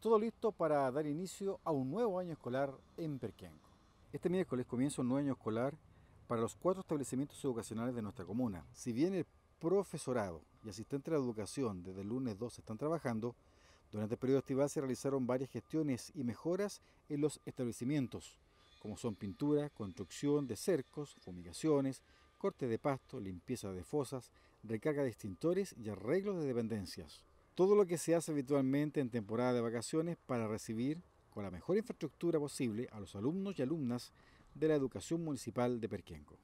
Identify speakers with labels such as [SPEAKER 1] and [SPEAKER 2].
[SPEAKER 1] Todo listo para dar inicio a un nuevo año escolar en Perquianco. Este miércoles comienza un nuevo año escolar para los cuatro establecimientos educacionales de nuestra comuna. Si bien el profesorado y asistente de la educación desde el lunes 2 están trabajando, durante el periodo estival se realizaron varias gestiones y mejoras en los establecimientos, como son pintura, construcción de cercos, fumigaciones, corte de pasto, limpieza de fosas, recarga de extintores y arreglos de dependencias. Todo lo que se hace habitualmente en temporada de vacaciones para recibir con la mejor infraestructura posible a los alumnos y alumnas de la educación municipal de Perquenco.